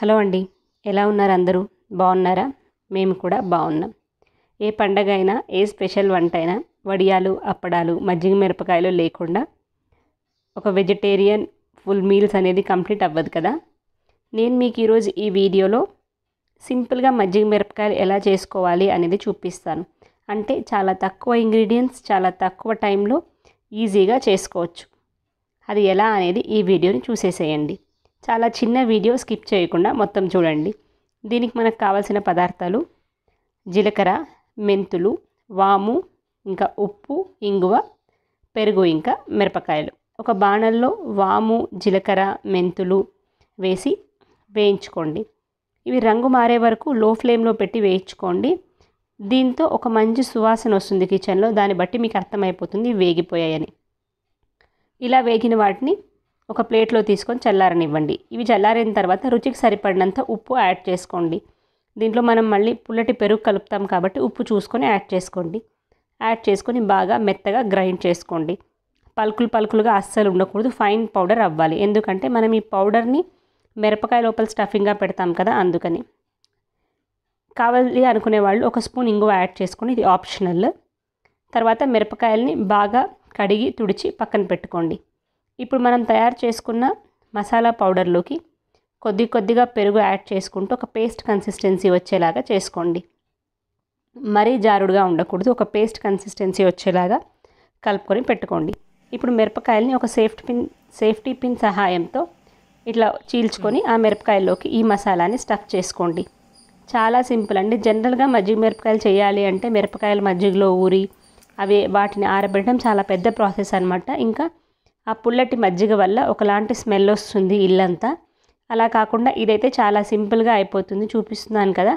hello అండి ఎలా ఉన్నారు అందరూ బాగున్నారా మేము కూడా బాగున్నాం ఏ పండగ అయినా ఏ స్పెషల్ వంట అయినా వడియాలు అప్పడాలు మజ్జిగ మిరపకాయలు లేకుండా ఒక వెజిటేరియన్ ఫుల్ మీల్స్ అనేది కంప్లీట్ అవ్వదు కదా నేను మీకు ఈరోజు ఈ వీడియోలో సింపుల్గా మజ్జిగ మిరపకాయలు ఎలా చేసుకోవాలి అనేది చూపిస్తాను అంటే చాలా తక్కువ ఇంగ్రీడియంట్స్ చాలా తక్కువ టైంలో ఈజీగా చేసుకోవచ్చు అది ఎలా అనేది ఈ వీడియోని చూసేసేయండి చాలా చిన్న వీడియో స్కిప్ చేయకుండా మొత్తం చూడండి దీనికి మనకు కావాల్సిన పదార్థాలు జీలకర్ర మెంతులు వాము ఇంకా ఉప్పు ఇంగువ పెరుగు ఇంకా మిరపకాయలు ఒక బాణల్లో వాము జీలకర్ర మెంతులు వేసి వేయించుకోండి ఇవి రంగు మారే వరకు లో ఫ్లేమ్లో పెట్టి వేయించుకోండి దీంతో ఒక మంచి సువాసన వస్తుంది కిచెన్లో దాన్ని బట్టి మీకు అర్థమైపోతుంది వేగిపోయాయని ఇలా వేగిన వాటిని ఒక ప్లేట్లో తీసుకొని చల్లారనివ్వండి ఇవి చల్లారిన తర్వాత రుచికి సరిపడినంత ఉప్పు యాడ్ చేసుకోండి దీంట్లో మనం మళ్ళీ పుల్లటి పెరుగు కలుపుతాం కాబట్టి ఉప్పు చూసుకొని యాడ్ చేసుకోండి యాడ్ చేసుకొని బాగా మెత్తగా గ్రైండ్ చేసుకోండి పలుకులు పలుకులుగా అస్సలు ఉండకూడదు ఫైన్ పౌడర్ అవ్వాలి ఎందుకంటే మనం ఈ పౌడర్ని మిరపకాయ లోపల స్టఫింగ్గా పెడతాం కదా అందుకని కావాలి అనుకునే వాళ్ళు ఒక స్పూన్ ఇంగువ యాడ్ చేసుకొని ఇది ఆప్షనల్ తర్వాత మిరపకాయల్ని బాగా కడిగి తుడిచి పక్కన పెట్టుకోండి ఇప్పుడు మనం తయారు చేసుకున్న మసాలా పౌడర్లోకి కొద్ది కొద్దిగా పెరుగు యాడ్ చేసుకుంటూ ఒక పేస్ట్ కన్సిస్టెన్సీ వచ్చేలాగా చేసుకోండి మరీ జారుడుగా ఉండకూడదు ఒక పేస్ట్ కన్సిస్టెన్సీ వచ్చేలాగా కలుపుకొని పెట్టుకోండి ఇప్పుడు మిరపకాయల్ని ఒక సేఫ్టీ పిన్ సేఫ్టీ పిన్ సహాయంతో ఇట్లా చీల్చుకొని ఆ మిరపకాయల్లోకి ఈ మసాలాని స్టఫ్ చేసుకోండి చాలా సింపుల్ అండి జనరల్గా మజ్జిగ మిరపకాయలు చేయాలి అంటే మిరపకాయలు మజ్జిగలో ఊరి అవి వాటిని ఆరబెట్టడం చాలా పెద్ద ప్రాసెస్ అనమాట ఇంకా ఆ పుల్లటి మజ్జిగ వల్ల ఒకలాంటి స్మెల్ వస్తుంది ఇల్లంతా అలా కాకుండా ఇదైతే చాలా సింపుల్గా అయిపోతుంది చూపిస్తున్నాను కదా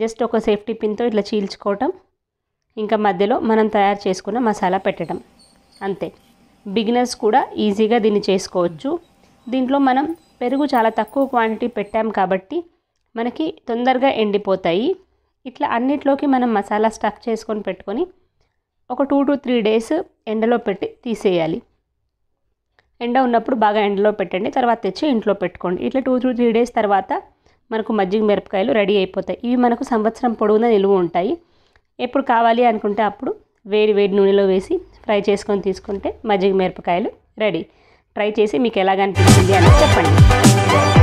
జస్ట్ ఒక సేఫ్టీ పిన్తో ఇట్లా చీల్చుకోవటం ఇంకా మధ్యలో మనం తయారు చేసుకున్న మసాలా పెట్టడం అంతే బిగినర్స్ కూడా ఈజీగా దీన్ని చేసుకోవచ్చు దీంట్లో మనం పెరుగు చాలా తక్కువ క్వాంటిటీ పెట్టాం కాబట్టి మనకి తొందరగా ఎండిపోతాయి ఇట్లా అన్నిట్లోకి మనం మసాలా స్టఫ్ చేసుకొని పెట్టుకొని ఒక టూ టు త్రీ డేస్ ఎండలో పెట్టి తీసేయాలి ఎండ ఉన్నప్పుడు బాగా ఎండలో పెట్టండి తర్వాత తెచ్చి ఇంట్లో పెట్టుకోండి ఇట్లా టూ త్రీ త్రీ డేస్ తర్వాత మనకు మజ్జిగ మిరపకాయలు రెడీ అయిపోతాయి ఇవి మనకు సంవత్సరం పొడవునా నిలువ ఉంటాయి ఎప్పుడు కావాలి అనుకుంటే అప్పుడు వేడి వేడి నూనెలో వేసి ఫ్రై చేసుకొని తీసుకుంటే మజ్జిగ మిరపకాయలు రెడీ ట్రై చేసి మీకు ఎలాగనిపిస్తుంది అనిపించింది అని చెప్పండి